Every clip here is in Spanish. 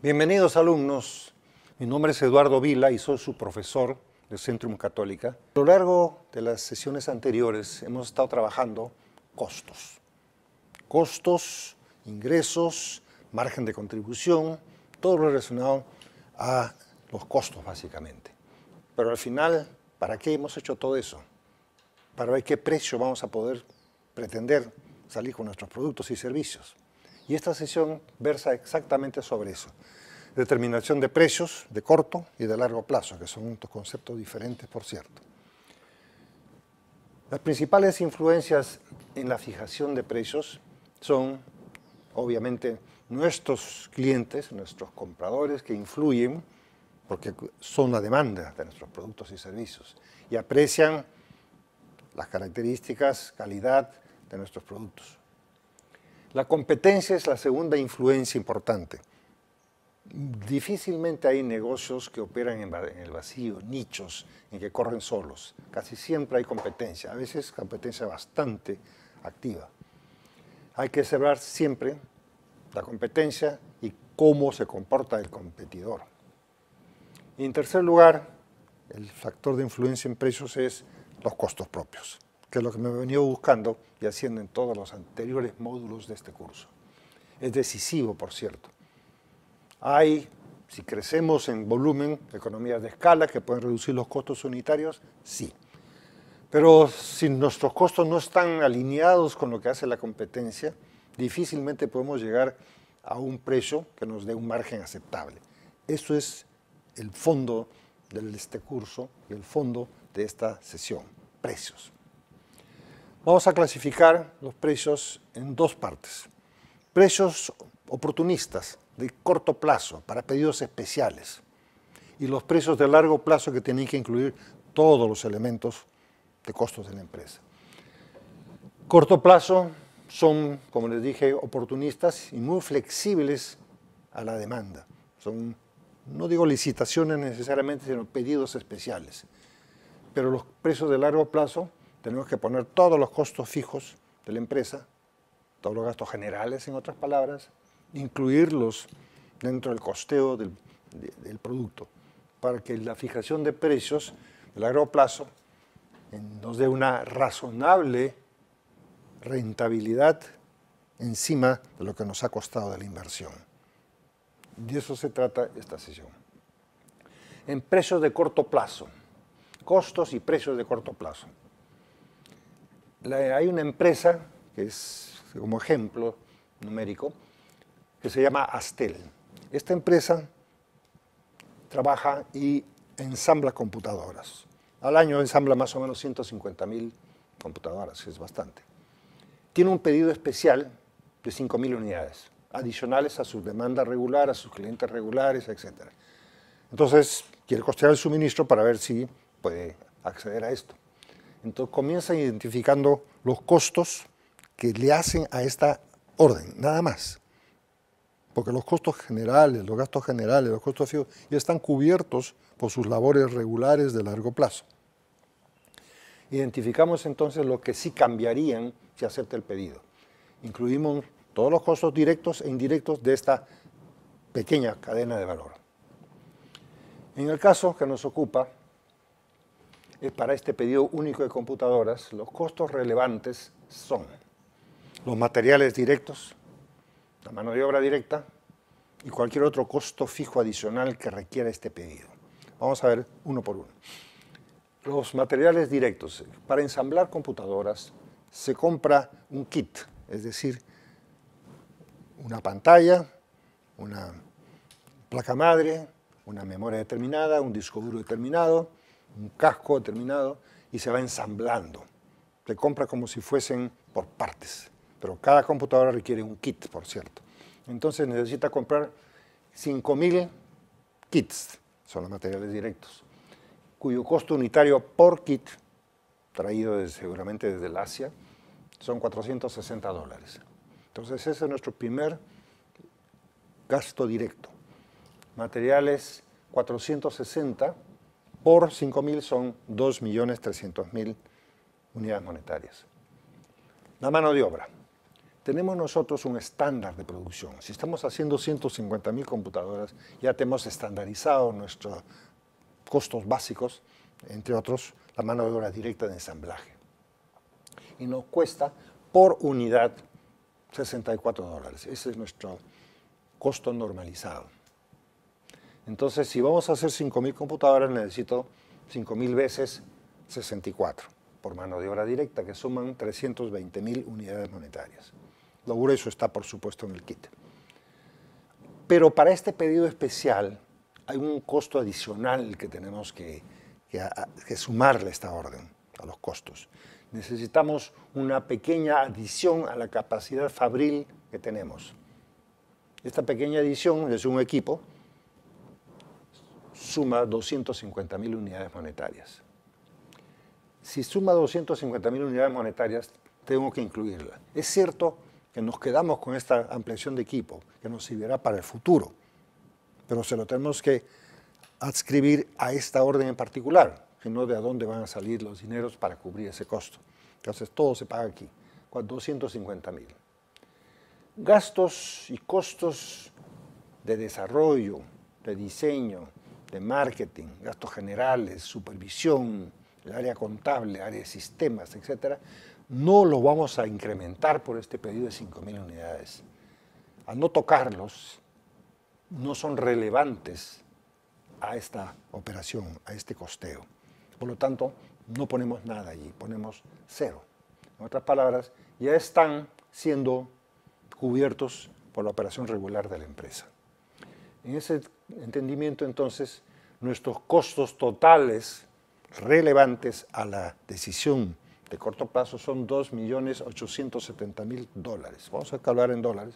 Bienvenidos alumnos, mi nombre es Eduardo Vila y soy su profesor del Centrum Católica. A lo largo de las sesiones anteriores hemos estado trabajando costos. Costos, ingresos, margen de contribución, todo lo relacionado a los costos básicamente. Pero al final, ¿para qué hemos hecho todo eso? Para ver qué precio vamos a poder pretender salir con nuestros productos y servicios. Y esta sesión versa exactamente sobre eso. Determinación de precios de corto y de largo plazo, que son dos conceptos diferentes, por cierto. Las principales influencias en la fijación de precios son, obviamente, nuestros clientes, nuestros compradores que influyen porque son la demanda de nuestros productos y servicios y aprecian las características, calidad de nuestros productos. La competencia es la segunda influencia importante. Difícilmente hay negocios que operan en, el vacío, nichos, en que corren solos. Casi siempre hay competencia, a veces competencia bastante activa. Hay que cerrar siempre la competencia y cómo se comporta el competidor. en tercer lugar, el factor de influencia en precios es los costos propios que es lo que me he venido buscando y haciendo en todos los anteriores módulos de este curso. Es decisivo, por cierto. Hay, si crecemos en volumen, economías de escala que pueden reducir los costos unitarios, sí. Pero si nuestros costos no están alineados con lo que hace la competencia, difícilmente podemos llegar a un precio que nos dé un margen aceptable. Eso es el fondo de este curso y el fondo de esta sesión, precios. Vamos a clasificar los precios en dos partes. Precios oportunistas de corto plazo para pedidos especiales y los precios de largo plazo que tienen que incluir todos los elementos de costos de la empresa. Corto plazo son, como les dije, oportunistas y muy flexibles a la demanda. Son, no digo licitaciones necesariamente, sino pedidos especiales. Pero los precios de largo plazo tenemos que poner todos los costos fijos de la empresa, todos los gastos generales, en otras palabras, incluirlos dentro del costeo del, producto, para que la fijación de precios de largo plazo eh, nos dé una razonable rentabilidad encima de lo que nos ha costado de la inversión. De eso se trata esta sesión. En precios de corto plazo, costos y precios de corto plazo hay una empresa, que es como ejemplo numérico, que se llama Astel. Esta empresa trabaja y ensambla computadoras. Al año ensambla más o menos 150.000 computadoras, es bastante. Tiene un pedido especial de 5.000 unidades, adicionales a su demanda regular, a sus clientes regulares, etc. Entonces, quiere costear el suministro para ver si puede acceder a esto. Entonces comienzan identificando los costos que le hacen a esta orden, nada más. Porque los costos generales, los gastos generales, los costos fijos, ya están cubiertos por sus labores regulares de largo plazo. Identificamos entonces lo que sí cambiarían si acepta el pedido. Incluimos todos los costos directos e indirectos de esta pequeña cadena de valor. En el caso que nos ocupa, para este pedido único de computadoras, los costos relevantes son los materiales directos, la mano de obra directa y cualquier otro costo fijo adicional que requiera este pedido. Vamos a ver uno por uno. Los materiales directos. Eh, para ensamblar computadoras se compra un kit, es decir, una pantalla, una placa madre, una memoria determinada, un disco duro determinado, un casco determinado y se va ensamblando. Se compra como si fuesen por partes, pero cada computadora requiere un kit, por cierto. Entonces necesita comprar 5.000 kits, son los materiales directos, cuyo costo unitario por kit, traído seguramente desde el Asia, son 460 dólares. Entonces ese es nuestro primer gasto directo. Materiales 460 por 5.000 son 2.300.000 unidades monetarias. La mano de obra. Tenemos nosotros un estándar de producción. Si estamos haciendo 150.000 computadoras, ya tenemos estandarizado nuestros costos básicos, entre otros, la mano de obra directa de ensamblaje. Y nos cuesta por unidad 64 dólares. Ese es nuestro costo normalizado. Entonces, si vamos a hacer 5.000 computadoras, necesito 5.000 veces 64 por mano de obra directa, que suman 320.000 unidades monetarias. Lo grueso está, por supuesto, en el kit. Pero para este pedido especial hay un costo adicional que tenemos que, que sumarle a esta orden, a los costos. Necesitamos una pequeña adición a la capacidad fabril que tenemos. Esta pequeña adición es un equipo suma 250.000 unidades monetarias. Si suma 250.000 unidades monetarias, tengo que incluirla. Es cierto que nos quedamos con esta ampliación de equipo, que nos servirá para el futuro, pero se lo tenemos que adscribir a esta orden en particular, que no de dónde van a salir los dineros para cubrir ese costo. Entonces todo se paga aquí, con mil. Gastos y costos de desarrollo, de diseño, de marketing, gastos generales, supervisión, el área contable, área de sistemas, etcétera, no lo vamos a incrementar por este pedido de 5.000 unidades. Al no tocarlos, no son relevantes a esta operación, a este costeo. Por lo tanto, no ponemos nada allí, ponemos cero. En otras palabras, ya están siendo cubiertos por la operación regular de la empresa. En ese entendimiento entonces nuestros costos totales relevantes a la decisión de corto plazo son 2.870.000 dólares. Vamos a hablar en dólares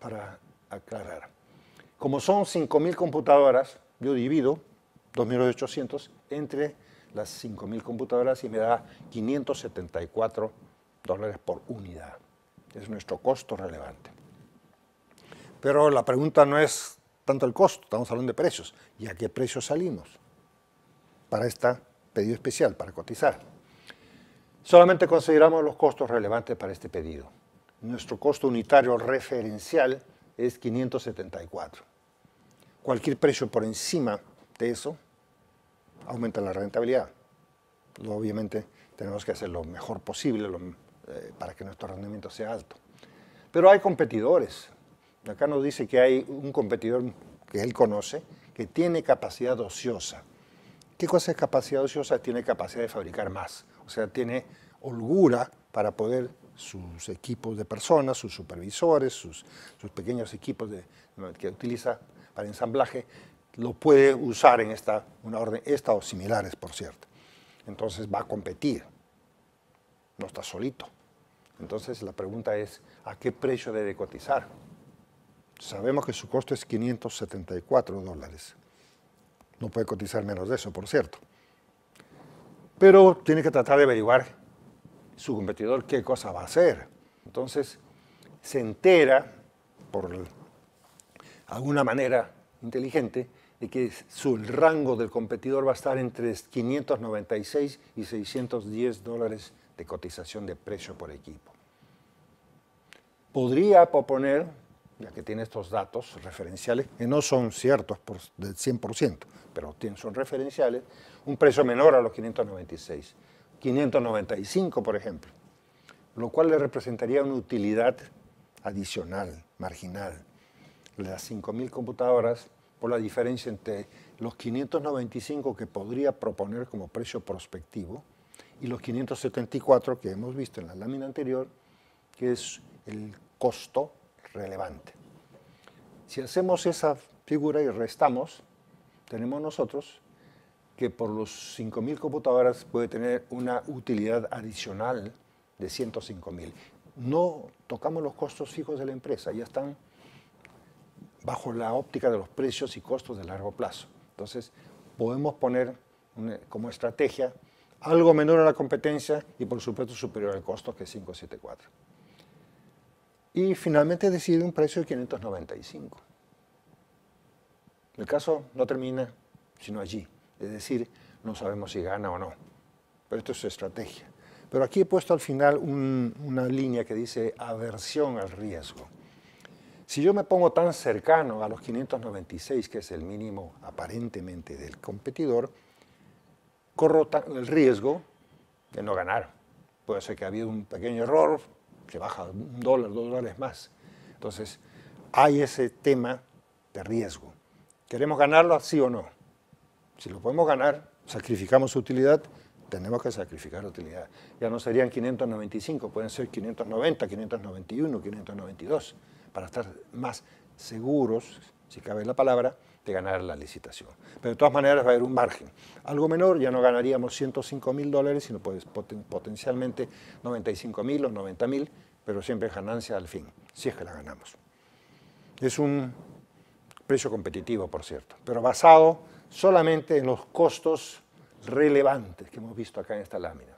para aclarar. Como son 5.000 computadoras, yo divido 2.800 entre las 5.000 computadoras y me da 574 dólares por unidad. Es nuestro costo relevante. Pero la pregunta no es tanto el costo, estamos hablando de precios. ¿Y a qué precio salimos? Para este pedido especial, para cotizar. Solamente consideramos los costos relevantes para este pedido. Nuestro costo unitario referencial es 574. Cualquier precio por encima de eso aumenta la rentabilidad. Obviamente tenemos que hacer lo mejor posible eh, para que nuestro rendimiento sea alto. Pero hay competidores, Acá nos dice que hay un competidor que él conoce que tiene capacidad ociosa. ¿Qué cosa es capacidad ociosa? Tiene capacidad de fabricar más. O sea, tiene holgura para poder sus equipos de personas, sus supervisores, sus, pequeños equipos que utiliza para ensamblaje, lo puede usar en esta, una orden, esta o similares, por cierto. Entonces va a competir, no está solito. Entonces la pregunta es, ¿a qué precio debe cotizar? Sabemos que su costo es 574 dólares. No puede cotizar menos de eso, por cierto. Pero tiene que tratar de averiguar su competidor qué cosa va a hacer. Entonces, se entera, por alguna manera inteligente, de que su rango del competidor va a estar entre 596 y 610 dólares de cotización de precio por equipo. Podría proponer ya que tiene estos datos referenciales, que no son ciertos por, del 100%, pero son referenciales, un precio menor a los 596, 595 por ejemplo, lo cual le representaría una utilidad adicional, marginal. de Las 5.000 computadoras, por la diferencia entre los 595 que podría proponer como precio prospectivo y los 574 que hemos visto en la lámina anterior, que es el costo relevante. Si hacemos esa figura y restamos, tenemos nosotros que por los 5.000 computadoras puede tener una utilidad adicional de 105.000. No tocamos los costos fijos de la empresa, ya están bajo la óptica de los precios y costos de largo plazo. Entonces, podemos poner como estrategia algo menor a la competencia y por supuesto superior al costo que 574 y finalmente decide un precio de 595. El caso no termina sino allí, es decir, no sabemos si gana o no, pero esto es su estrategia. Pero aquí he puesto al final una línea que dice aversión al riesgo. Si yo me pongo tan cercano a los 596, que es el mínimo aparentemente del competidor, corro el riesgo de no ganar. Puede ser que ha habido un pequeño error, se baja un dólar, dos dólares más. Entonces, hay ese tema de riesgo. ¿Queremos ganarlo, sí o no? Si lo podemos ganar, sacrificamos utilidad, tenemos que sacrificar utilidad. Ya no serían 595, pueden ser 590, 591, 592, para estar más seguros, si cabe la palabra, de ganar la licitación. Pero de todas maneras va a haber un margen. Algo menor, ya no ganaríamos 105 mil dólares, sino potencialmente 95 mil o 90 mil, pero siempre ganancia al fin, si es que la ganamos. Es un precio competitivo, por cierto, pero basado solamente en los costos relevantes que hemos visto acá en esta lámina.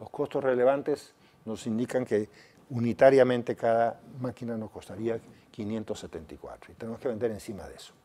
Los costos relevantes nos indican que unitariamente cada máquina nos costaría 574 y tenemos que vender encima de eso.